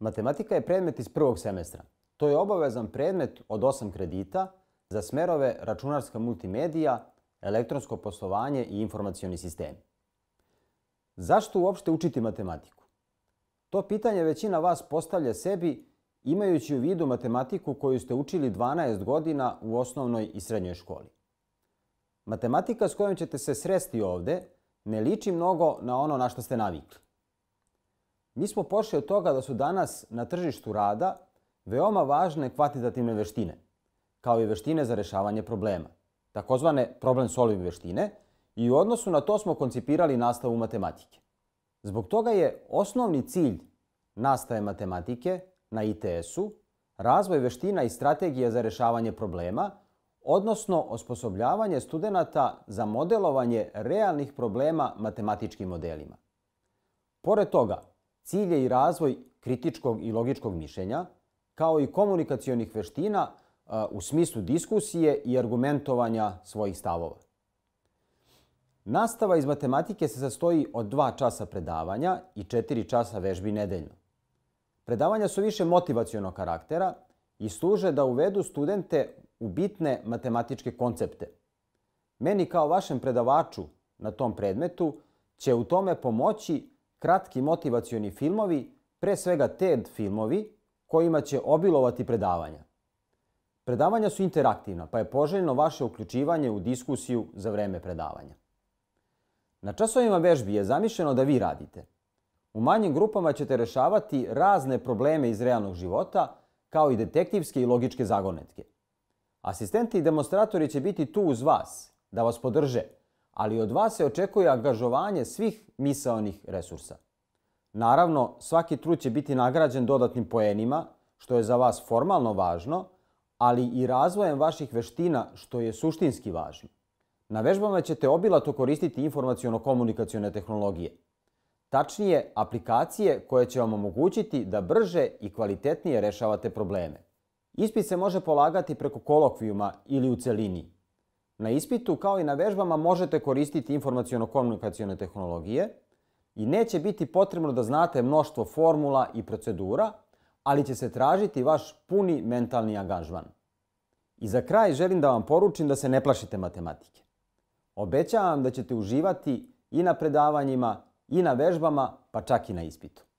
Matematika je predmet iz prvog semestra. To je obavezan predmet od osam kredita za smerove računarska multimedija, elektronsko poslovanje i informacioni sistemi. Zašto uopšte učiti matematiku? To pitanje većina vas postavlja sebi imajući u vidu matematiku koju ste učili 12 godina u osnovnoj i srednjoj školi. Matematika s kojom ćete se sresti ovde ne liči mnogo na ono na što ste navikli. Mi smo pošli od toga da su danas na tržištu rada veoma važne kvantitativne veštine, kao i veštine za rješavanje problema, takozvane problem solving veštine, i u odnosu na to smo koncipirali nastavu matematike. Zbog toga je osnovni cilj nastave matematike na ITS-u razvoj veština i strategija za rješavanje problema, odnosno osposobljavanje studenta za modelovanje realnih problema matematičkim modelima. Pored toga, Cilj je i razvoj kritičkog i logičkog mišljenja, kao i komunikacionih veština u smislu diskusije i argumentovanja svojih stavova. Nastava iz matematike se sastoji od dva časa predavanja i četiri časa vežbi nedeljno. Predavanja su više motivacionog karaktera i služe da uvedu studente u bitne matematičke koncepte. Meni kao vašem predavaču na tom predmetu će u tome pomoći kratki motivacioni filmovi, pre svega TED filmovi, kojima će obilovati predavanja. Predavanja su interaktivna, pa je poželjno vaše uključivanje u diskusiju za vreme predavanja. Na časovima vežbi je zamišljeno da vi radite. U manjim grupama ćete rešavati razne probleme iz realnog života, kao i detektivske i logičke zagonetke. Asistenti i demonstratori će biti tu uz vas, da vas podrže, ali od vas se očekuje angažovanje svih misaonih resursa. Naravno, svaki trud će biti nagrađen dodatnim poenima, što je za vas formalno važno, ali i razvojem vaših veština, što je suštinski važno. Na vežbama ćete obilato koristiti informacijono-komunikacione tehnologije. Tačnije, aplikacije koje će vam omogućiti da brže i kvalitetnije rešavate probleme. Ispit se može polagati preko kolokvijuma ili u celini, na ispitu kao i na vežbama možete koristiti informacijono-komunikacijone tehnologije i neće biti potrebno da znate mnoštvo formula i procedura, ali će se tražiti vaš puni mentalni angažman. I za kraj želim da vam poručim da se ne plašite matematike. Obećavam da ćete uživati i na predavanjima i na vežbama, pa čak i na ispitu.